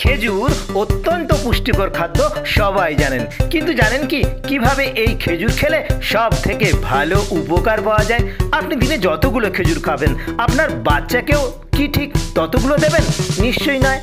খেজুর অত্যন্ত পুষ্টিকর খাদ্য সবাই জানেন কিন্তু জানেন কি কিভাবে এই খেজুর খেলে সব থেকে ভালো উপকার পাওয়া যায় আপনি দিনে যতগুলো খেজুর খাবেন আপনার বাচ্চাকেও কি ঠিক ততগুলো দেবেন নিশ্চয়ই নয়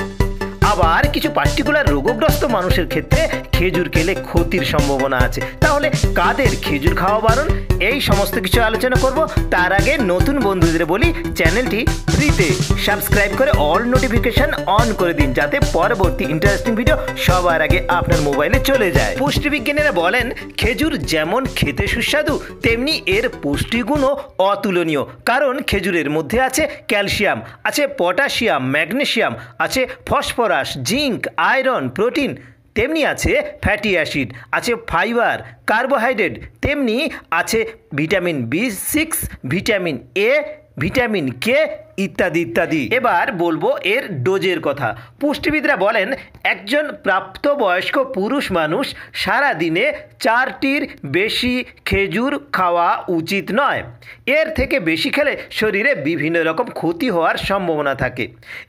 আবার কিছু পার্টিকুলার রোগগ্রস্ত মানুষের ক্ষেত্রে খেজুর খেলে ক্ষতির সম্ভাবনা আছে তাহলে কাদের খেজুর খাওয়া বারণ এই সমস্ত কিছু আলোচনা করব তার আগে নতুন বন্ধুদের বলি চ্যানেলটি ফ্রিতে সাবস্ক্রাইব করে অল নোটিফিকেশন অন করে দিন যাতে পরবর্তী ইন্টারেস্টিং ভিডিও সবার আগে আপনার মোবাইলে চলে যায় পুষ্টিবিজ্ঞানীরা বলেন খেজুর যেমন খেতে সুস্বাদু তেমনি এর পুষ্টিগুণও অতুলনীয় কারণ খেজুরের মধ্যে আছে ক্যালসিয়াম আছে পটাশিয়াম ম্যাগনেশিয়াম আছে phosphor phosphorus zinc iron protein তেমনি আছে ফ্যাটি অ্যাসিড আছে ফাইবার কার্বোহাইড্রেট তেমনি আছে vitamin B six vitamin A vitamin K ইত্যাদি ইত্যাদি এবার বলবো এর ডোজের কথা পুষ্টিবিদরা বলেন একজন প্রাপ্তবয়স্ক পুরুষ মানুষ সারা দিনে চারটির বেশি খেজুর খাওয়া উচিত নয় এর থেকে বেশি খেলে শরীরে বিভিন্ন রকম ক্ষতি হওয়ার সম্ভাবনা থাকে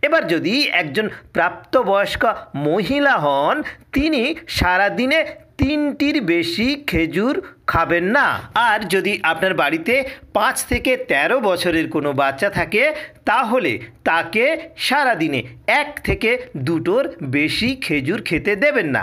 এবার যদি একজন প্রাপ্তবয়স্ক মহিলা হন তিনি সারা দিনে তিনটির বেশি খেজুর খাবেন না আর যদি আপনার বাড়িতে পাঁচ থেকে ১৩ বছরের কোনো বাচ্চা থাকে তাহলে তাকে সারাদিনে এক থেকে দুটোর বেশি খেজুর খেতে দেবেন না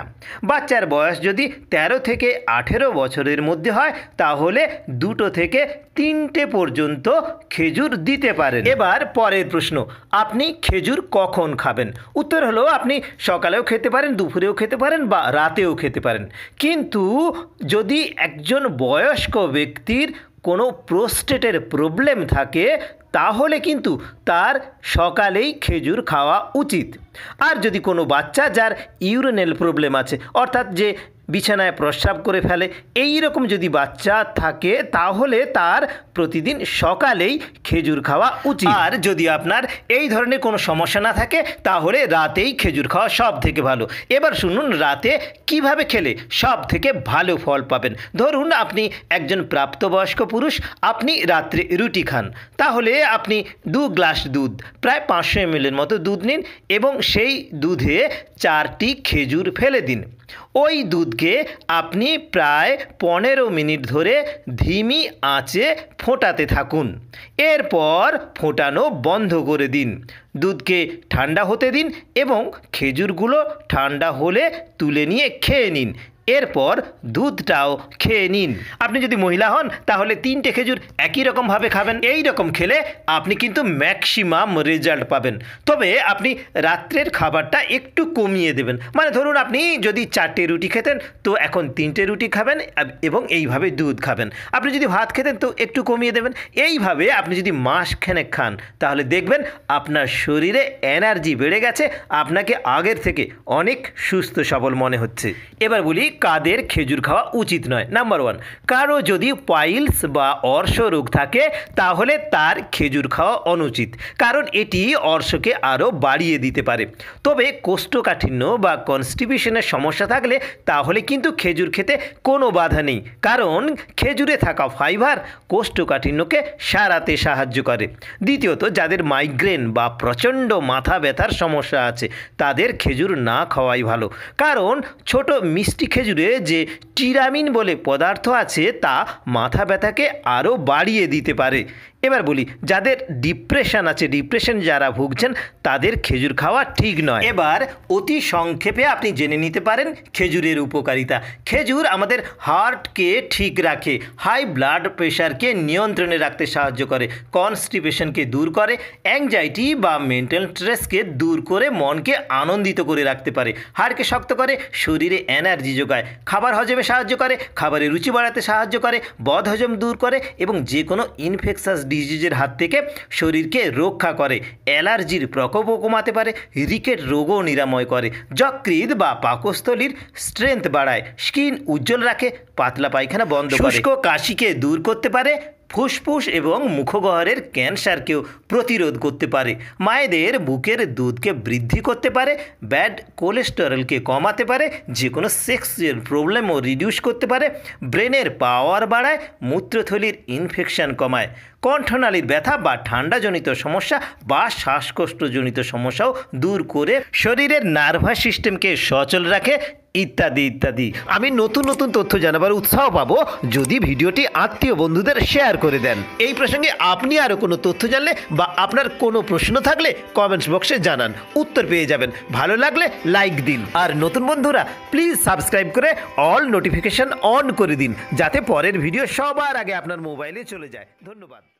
বাচ্চার বয়স যদি ১৩ থেকে ১৮ বছরের মধ্যে হয় তাহলে দুটো থেকে তিনটে পর্যন্ত খেজুর দিতে পারেন এবার পরের প্রশ্ন আপনি খেজুর কখন খাবেন উত্তর হলো আপনি সকালেও খেতে পারেন দুপুরেও খেতে পারেন বা রাতেও খেতে পারেন কিন্তু যদি একজন একজন বয়স্ক ব্যক্তির কোনো প্রোস্টেটের প্রবলেম থাকে তাহলে কিন্তু তার সকালেই খেজুর খাওয়া উচিত আর যদি কোনো বাচ্চা যার ইউরিনাল প্রবলেম আছে অর্থাৎ যে বিছানায় প্রস্রাব করে ফেলে এই রকম যদি বাচ্চা থাকে তাহলে তার প্রতিদিন সকালেই খেজুর খাওয়া উচিত আর যদি আপনার এই ধরনের কোনো সমস্যা না থাকে তাহলে রাতেই খেজুর খাওয়া সব থেকে ভালো এবার শুনুন রাতে কিভাবে খেলে সব থেকে ভালো ফল পাবেন ধরুন আপনি একজন প্রাপ্তবয়স্ক পুরুষ আপনি রাত্রে রুটি খান তাহলে আপনি দু গ্লাস দুধ প্রায় পাঁচশো এমএলের মতো দুধ নিন এবং সেই দুধে চারটি খেজুর ফেলে দিন ওই দুধকে আপনি প্রায় পনেরো মিনিট ধরে ধিমি আঁচে ফোটাতে থাকুন এরপর ফোটানো বন্ধ করে দিন দুধকে ঠান্ডা হতে দিন এবং খেজুরগুলো ঠান্ডা হলে তুলে নিয়ে খেয়ে নিন এরপর দুধটাও খেয়ে নিন আপনি যদি মহিলা হন তাহলে তিনটে খেজুর একই রকমভাবে খাবেন এই রকম খেলে আপনি কিন্তু ম্যাক্সিমাম রেজাল্ট পাবেন তবে আপনি রাত্রের খাবারটা একটু কমিয়ে দেবেন মানে ধরুন আপনি যদি চারটে রুটি খেতেন তো এখন তিনটে রুটি খাবেন এবং এইভাবে দুধ খাবেন আপনি যদি ভাত খেতেন তো একটু কমিয়ে দেবেন এইভাবে আপনি যদি মাস খান তাহলে দেখবেন আপনার শরীরে এনার্জি বেড়ে গেছে আপনাকে আগের থেকে অনেক সুস্থ সবল মনে হচ্ছে এবার বলি কাদের খেজুর খাওয়া উচিত নয় নাম্বার ওয়ান কারো যদি পাইলস বা অর্শ রোগ থাকে তাহলে তার খেজুর খাওয়া অনুচিত কারণ এটি অর্শকে আরও বাড়িয়ে দিতে পারে তবে কোষ্ঠকাঠিন্য বা কনস্টিপিউশনের সমস্যা থাকলে তাহলে কিন্তু খেজুর খেতে কোনো বাধা নেই কারণ খেজুরে থাকা ফাইবার কোষ্ঠকাঠিন্যকে সারাতে সাহায্য করে দ্বিতীয়ত যাদের মাইগ্রেন বা প্রচণ্ড মাথা ব্যথার সমস্যা আছে তাদের খেজুর না খাওয়াই ভালো কারণ ছোট মিষ্টি খেজুর জুড়ে যে টিরামিন বলে পদার্থ আছে তা মাথা ব্যথাকে আরও বাড়িয়ে দিতে পারে এবার বলি যাদের ডিপ্রেশন আছে ডিপ্রেশন যারা ভুগছেন তাদের খেজুর খাওয়া ঠিক নয় এবার অতি সংক্ষেপে আপনি জেনে নিতে পারেন খেজুরের উপকারিতা খেজুর আমাদের হার্টকে ঠিক রাখে হাই ব্লাড প্রেশারকে নিয়ন্ত্রণে রাখতে সাহায্য করে কনস্টিপেশনকে দূর করে অ্যাংজাইটি বা মেন্টাল স্ট্রেসকে দূর করে মনকে আনন্দিত করে রাখতে পারে হাড়কে শক্ত করে শরীরে এনার্জি যোগায় খাবার হজমে সাহায্য করে খাবারের রুচি বাড়াতে সাহায্য করে বদ হজম দূর করে এবং যে কোনো ইনফেকশাস ডিজিজের হাত থেকে শরীরকে রক্ষা করে অ্যালার্জির প্রকোপও কমাতে পারে রিকেট রোগও নিরাময় করে যকৃৎ বা পাকস্থলীর স্ট্রেংথ বাড়ায় স্কিন উজ্জ্বল রাখে পাতলা পায়খানা বন্ধ শুষ্ক কাশিকে দূর করতে পারে ফুসফুস এবং মুখগহরের ক্যান্সারকেও প্রতিরোধ করতে পারে মায়েদের বুকের দুধকে বৃদ্ধি করতে পারে ব্যাড কোলেস্টেরলকে কমাতে পারে যে কোনো সেক্সের প্রবলেমও রিডিউস করতে পারে ব্রেনের পাওয়ার বাড়ায় মূত্রথলির ইনফেকশান কমায় কণ্ঠনালীর ব্যথা বা ঠান্ডাজনিত সমস্যা বা শ্বাসকষ্টজনিত সমস্যাও দূর করে শরীরের নার্ভাস সিস্টেমকে সচল রাখে ইত্যাদি ইত্যাদি আমি নতুন নতুন তথ্য জানাবার উৎসাহ পাবো যদি ভিডিওটি আত্মীয় বন্ধুদের শেয়ার করে দেন এই প্রসঙ্গে আপনি আরও কোনো তথ্য জানলে বা আপনার কোনো প্রশ্ন থাকলে কমেন্টস বক্সে জানান উত্তর পেয়ে যাবেন ভালো লাগলে লাইক দিন আর নতুন বন্ধুরা প্লিজ সাবস্ক্রাইব করে অল নোটিফিকেশান অন করে দিন যাতে পরের ভিডিও সবার আগে আপনার মোবাইলে চলে যায় ধন্যবাদ